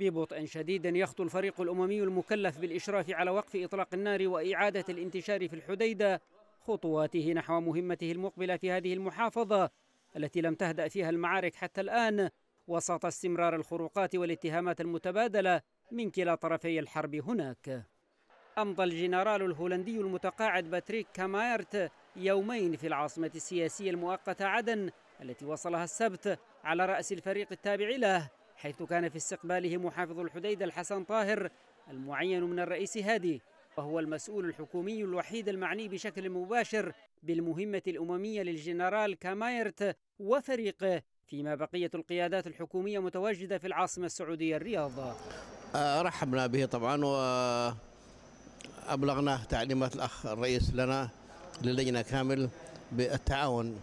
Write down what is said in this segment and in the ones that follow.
ببطء شديد يخطو الفريق الأممي المكلف بالإشراف على وقف إطلاق النار وإعادة الانتشار في الحديدة خطواته نحو مهمته المقبلة في هذه المحافظة التي لم تهدأ فيها المعارك حتى الآن وسط استمرار الخروقات والاتهامات المتبادلة من كلا طرفي الحرب هناك أمضى الجنرال الهولندي المتقاعد باتريك كامايرت يومين في العاصمة السياسية المؤقتة عدن التي وصلها السبت على رأس الفريق التابع له حيث كان في استقباله محافظ الحديدة الحسن طاهر المعين من الرئيس هادي وهو المسؤول الحكومي الوحيد المعني بشكل مباشر بالمهمة الأممية للجنرال كامايرت وفريقه فيما بقية القيادات الحكومية متواجدة في العاصمة السعودية الرياض آه، رحبنا به طبعا وأبلغناه تعليمات الأخ الرئيس لنا للجنة كامل بالتعاون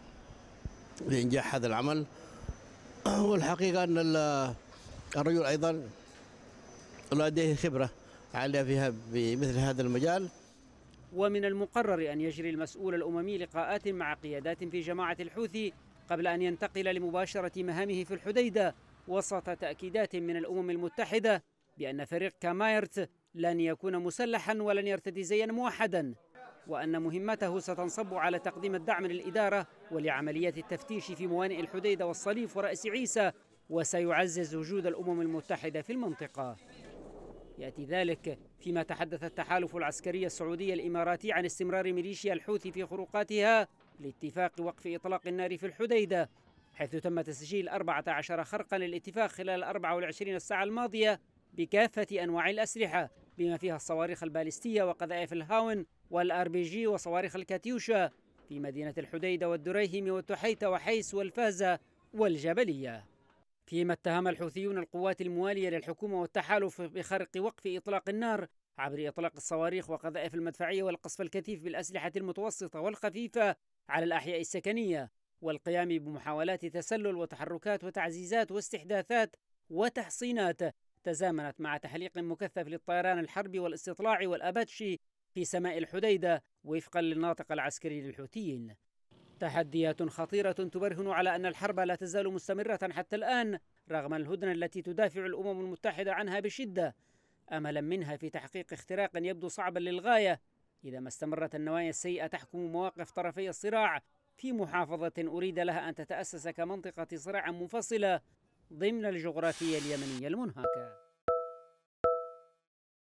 لإنجاح هذا العمل والحقيقة أن الرجل أيضا لديه خبرة عالية فيها بمثل هذا المجال ومن المقرر أن يجري المسؤول الأممي لقاءات مع قيادات في جماعة الحوثي قبل أن ينتقل لمباشرة مهامه في الحديدة وسط تأكيدات من الأمم المتحدة بأن فريق كامايرت لن يكون مسلحا ولن يرتدي زيا موحدا وأن مهمته ستنصب على تقديم الدعم للإدارة ولعمليات التفتيش في موانئ الحديدة والصليف ورأس عيسى وسيعزز وجود الأمم المتحدة في المنطقة يأتي ذلك فيما تحدث التحالف العسكري السعودي الإماراتي عن استمرار ميليشيا الحوثي في خروقاتها لاتفاق وقف إطلاق النار في الحديدة حيث تم تسجيل 14 خرقا للاتفاق خلال 24 ساعة الماضية بكافة أنواع الأسلحة بما فيها الصواريخ البالستية وقذائف الهاون والآر بي جي وصواريخ الكاتيوشا في مدينة الحديدة والدريهم والتحيتة وحيس والفهزة والجبلية فيما اتهم الحوثيون القوات الموالية للحكومة والتحالف بخرق وقف إطلاق النار عبر إطلاق الصواريخ وقذائف المدفعية والقصف الكثيف بالأسلحة المتوسطة والخفيفة على الأحياء السكنية والقيام بمحاولات تسلل وتحركات وتعزيزات واستحداثات وتحصينات تزامنت مع تحليق مكثف للطيران الحربي والاستطلاعي والأباتشي في سماء الحديدة وفقا للناطق العسكري للحوثيين تحديات خطيرة تبرهن على أن الحرب لا تزال مستمرة حتى الآن رغم الهدنة التي تدافع الأمم المتحدة عنها بشدة أملا منها في تحقيق اختراق يبدو صعبا للغاية إذا ما استمرت النوايا السيئة تحكم مواقف طرفي الصراع في محافظة أريد لها أن تتأسس كمنطقة صراع منفصلة ضمن الجغرافية اليمنية المنهكة